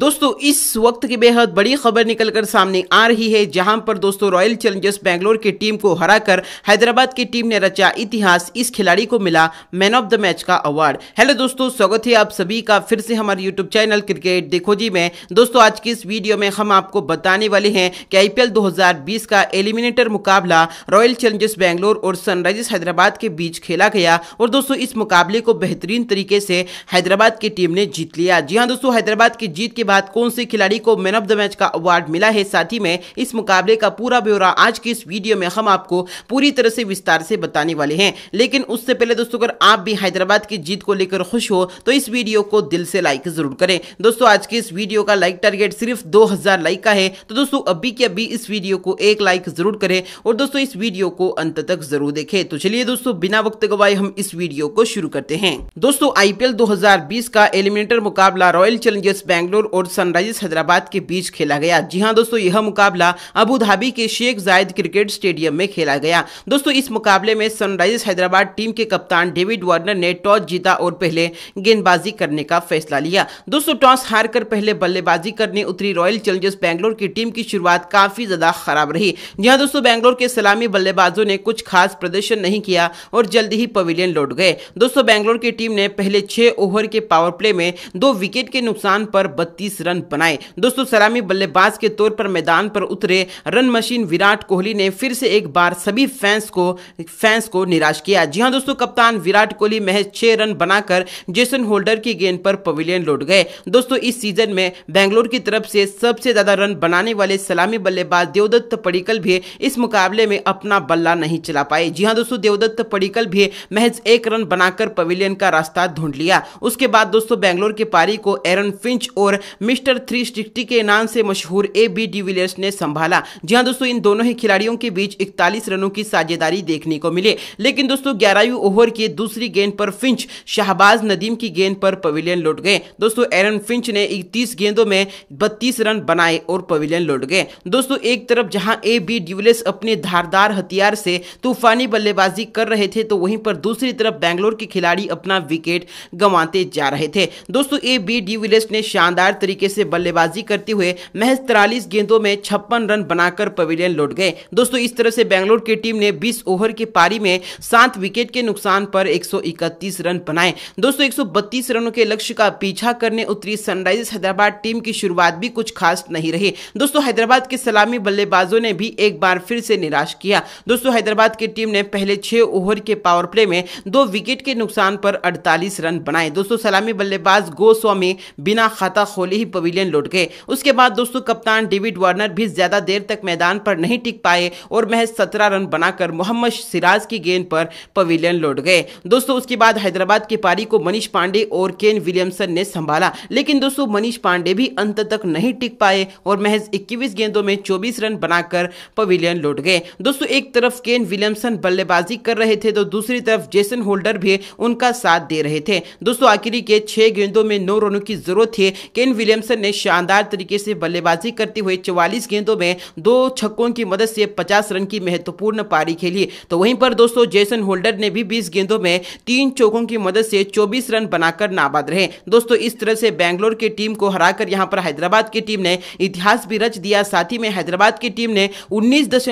दोस्तों इस वक्त की बेहद बड़ी खबर निकलकर सामने आ रही है जहां पर दोस्तों रॉयल चैलेंजर्स बैंगलोर की टीम को हराकर हैदराबाद की टीम ने रचा इतिहास इस खिलाड़ी को मिला मैन ऑफ द मैच का अवार्ड हेलो दोस्तों स्वागत है आप सभी का फिर से हमारे यूट्यूब चैनल क्रिकेट देखो जी में दोस्तों आज की इस वीडियो में हम आपको बताने वाले हैं कि आई पी का एलिमिनेटर मुकाबला रॉयल चैलेंजर्स बैंगलोर और सनराइजर्स हैदराबाद के बीच खेला गया और दोस्तों इस मुकाबले को बेहतरीन तरीके से हैदराबाद की टीम ने जीत लिया जी हाँ दोस्तों हैदराबाद की जीत के के बाद कौन से खिलाड़ी को मैन ऑफ द मैच का अवार्ड मिला है साथ ही में इस मुकाबले का पूरा ब्यौरा आज की इस वीडियो में हम आपको पूरी तरह से विस्तार से बताने वाले हैं लेकिन उससे पहले दोस्तों अगर आप भी हैदराबाद की जीत को लेकर खुश हो तो इस वीडियो को दिल से लाइक जरूर करें दोस्तों आज की इस वीडियो का लाइक टारगेट सिर्फ दो लाइक का है तो दोस्तों अभी के अभी इस वीडियो को एक लाइक जरूर करें और दोस्तों इस वीडियो को अंत तक जरूर देखें तो चलिए दोस्तों बिना वक्त गवाए हम इस वीडियो को शुरू करते हैं दोस्तों आईपीएल 2020 का एलिमिनेटर मुकाबला रॉयल चैलेंजर्स बैंगलोर और सनराइजर्स हैदराबाद के बीच खेला गया जी हाँ दोस्तों यह मुकाबला अबू धाबी के शेख जायद क्रिकेट स्टेडियम में खेला गया दोस्तों इस मुकाबले में सनराइजर्स हैदराबाद टीम के कप्तान डेविड वार्नर ने टॉस जीता और पहले गेंदबाजी करने का फैसला लिया दोस्तों टॉस हार कर पहले बल्लेबाजी करने उतरी रॉयल चैलेंजर्स बैंगलोर की टीम की शुरुआत काफी ज्यादा खराब रही जहाँ दोस्तों बैंगलोर के सलामी बल्लेबाजों ने कुछ खास प्रदर्शन नहीं किया और जल्द ही पवेलियन लौट गए दोस्तों बैंगलोर की टीम ने पहले छह ओवर के पावर प्ले में दो विकेट के नुकसान पर बत्तीस रन बनाए दोस्तों सलामी बल्लेबाज के तौर पर मैदान पर उतरे रन मशीन विराट कोहली ने फिर से एक बार सभी फैंस को फैंस को निराश किया जी हाँ दोस्तों कप्तान विराट कोहली महज छह रन बनाकर जेसन होल्डर की गेंद पर पवेलियन लौट गए दोस्तों इस सीजन में बेंगलोर की तरफ से सबसे ज्यादा रन बनाने वाले सलामी बल्लेबाज देवदत्त पडिकल भी इस मुकाबले में अपना बल्ला नहीं चला पाए जी हाँ दोस्तों देवदत्त पडिकल भी महज एक रन बनाकर पवेलियन का रास्ता ढूंढ लिया उसके बाद दोस्तों बेंगलोर के पारी को एरन फिंच और मिस्टर थ्री सिक्सटी के नाम से मशहूर ए बी डिविलियर्स ने संभाला जी हाँ दोस्तों इन दोनों ही खिलाड़ियों के बीच 41 रनों की साझेदारी देखने को मिले लेकिन दोस्तों ग्यारहवीं ओवर की दूसरी गेंद पर फिंच शाहबाज नदीम की गेंद पर पवेलियन लौट गए दोस्तों एरन फिंच ने इकतीस गेंदों में बत्तीस रन बनाए और पवेलियन लौट गए दोस्तों एक तरफ जहाँ ए बी डिविलियर्स अपने धारदार हथियार से तूफानी बल्लेबाजी कर रहे थे तो वहीं पर दूसरी तरफ बैंगलोर के खिलाड़ी अपना विकेट गंवाते जा रहे थे दोस्तों ए बी डिविलियर्स ने शानदार शानदार तरीके से बल्लेबाजी करते हुए महज तिरालीस गेंदों में छप्पन रन बनाकर पवेलियन लौट गए दोस्तों इस तरह से बेंगलोर की टीम ने 20 ओवर की पारी में सात विकेट के नुकसान पर 131 रन बनाए दोस्तों एक रनों के लक्ष्य का पीछा करने उतरी सनराइजर्स हैदराबाद टीम की शुरुआत भी कुछ खास नहीं रही दोस्तों हैदराबाद के सलामी बल्लेबाजों ने भी एक बार फिर से निराश किया दोस्तों हैदराबाद की टीम ने पहले छह ओवर के पावर प्ले में दो विकेट के नुकसान पर अड़तालीस रन बनाए दोस्तों सलामी बल्लेबाज गोस्वामी बिना खाता कोहली ही पवेलियन लौट गए उसके बाद दोस्तों कप्तान डेविड वार्नर भी ज्यादा देर तक मैदान पर नहीं टिक पाए और महज सत्रह रन बनाकर मोहम्मद सिराज की गेंद पर पवेलियन लौट गए दोस्तों उसके बाद हैदराबाद की पारी को मनीष पांडे और केन विलियमसन ने संभाला लेकिन दोस्तों मनीष पांडे भी अंत तक नहीं टिक पाए और महज इक्कीस गेंदों में चौबीस रन बनाकर पवेलियन लौट गए दोस्तों एक तरफ केन विलियमसन बल्लेबाजी कर रहे थे तो दूसरी तरफ जेसन होल्डर भी उनका साथ दे रहे थे दोस्तों आखिरी के छह गेंदों में नौ रनों की जरूरत थी केन केविन विलियमसन ने शानदार तरीके से बल्लेबाजी करते हुए चौवालीस गेंदों में दो छक्कों की मदद से पचास रन की महत्वपूर्ण पारी खेली तो वहीं पर दोस्तों जेसन होल्डर ने भी बीस गेंदों में तीन चौकों की मदद से चौबीस रन बनाकर नाबाद रहे दोस्तों इस तरह से बैंगलोर की टीम को हराकर यहां पर हैदराबाद की टीम ने इतिहास भी रच दिया साथ ही में हैदराबाद की टीम ने उन्नीस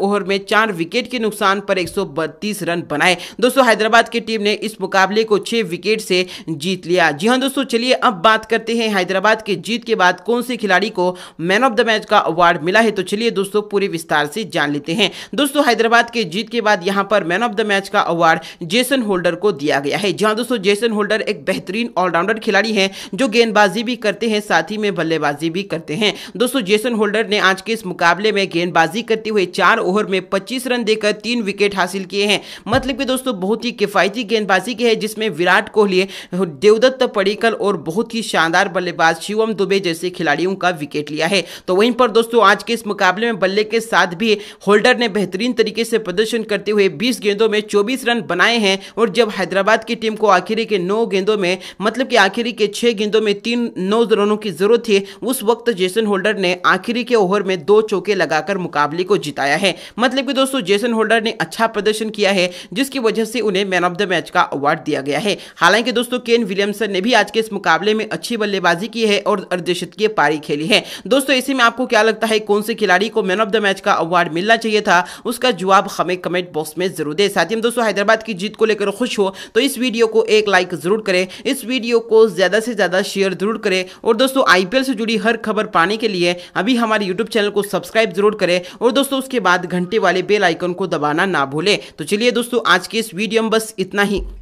ओवर में चार विकेट के नुकसान पर एक रन बनाए दोस्तों हैदराबाद की टीम ने इस मुकाबले को छह विकेट से जीत लिया जी हाँ दोस्तों चलिए अब बात करते हैं हैदराबाद की जीत के बाद कौन से खिलाड़ी को मैन ऑफ द मैच का अवार्ड मिला है तो चलिए दोस्तों पूरे विस्तार से जान लेते हैं दोस्तों हैदराबाद के जीत के बाद यहाँ पर मैन ऑफ द मैच का अवार्ड जेसन होल्डर को दिया गया है जहाँ दोस्तों जेसन होल्डर एक बेहतरीन ऑलराउंडर खिलाड़ी है जो गेंदबाजी भी करते हैं साथ ही में बल्लेबाजी भी करते हैं दोस्तों जेसन होल्डर ने आज के इस मुकाबले में गेंदबाजी करते हुए चार ओवर में पच्चीस रन देकर तीन विकेट हासिल किए हैं मतलब कि दोस्तों बहुत ही किफायती गेंदबाजी की है जिसमें विराट कोहली देवदत्त पड़ीकल और बहुत ही शानदार बल्लेबाज बाद शिवम दुबे जैसे खिलाड़ियों का विकेट लिया है तो वहीं पर दोस्तों आज के इस मुकाबले में बल्ले के साथ भी होल्डर ने बेहतरीन तरीके से प्रदर्शन करते हुए बीस गेंदों में चौबीस रन बनाए हैं और जब हैदराबाद की टीम को आखिरी के नौ गेंदों में मतलब कि आखिरी के छह गेंदों में तीन नौ रनों की जरूरत थी उस वक्त जेसन होल्डर ने आखिरी के ओवर में दो चौके लगाकर मुकाबले को जिताया है मतलब कि दोस्तों जेसन होल्डर ने अच्छा प्रदर्शन किया है जिसकी वजह से उन्हें मैन ऑफ द मैच का अवार्ड दिया गया है हालांकि दोस्तों केन विलियमसन ने भी आज के इस मुकाबले में अच्छी बल्लेबाजी पारी की है और अर्धशत की पारी खेली है दोस्तों इसी में आपको क्या लगता है कौन से खिलाड़ी को मैन ऑफ द मैच का अवार्ड मिलना चाहिए था उसका जवाब हमें कमेंट बॉक्स में जरूर दे साथ ही दोस्तों हैदराबाद की जीत को लेकर खुश हो तो इस वीडियो को एक लाइक जरूर करें इस वीडियो को ज़्यादा से ज़्यादा शेयर जरूर करें और दोस्तों आईपीएल से जुड़ी हर खबर पाने के लिए अभी हमारे यूट्यूब चैनल को सब्सक्राइब जरूर करें और दोस्तों उसके बाद घंटे वाले बेल आइकन को दबाना ना भूलें तो चलिए दोस्तों आज के इस वीडियो में बस इतना ही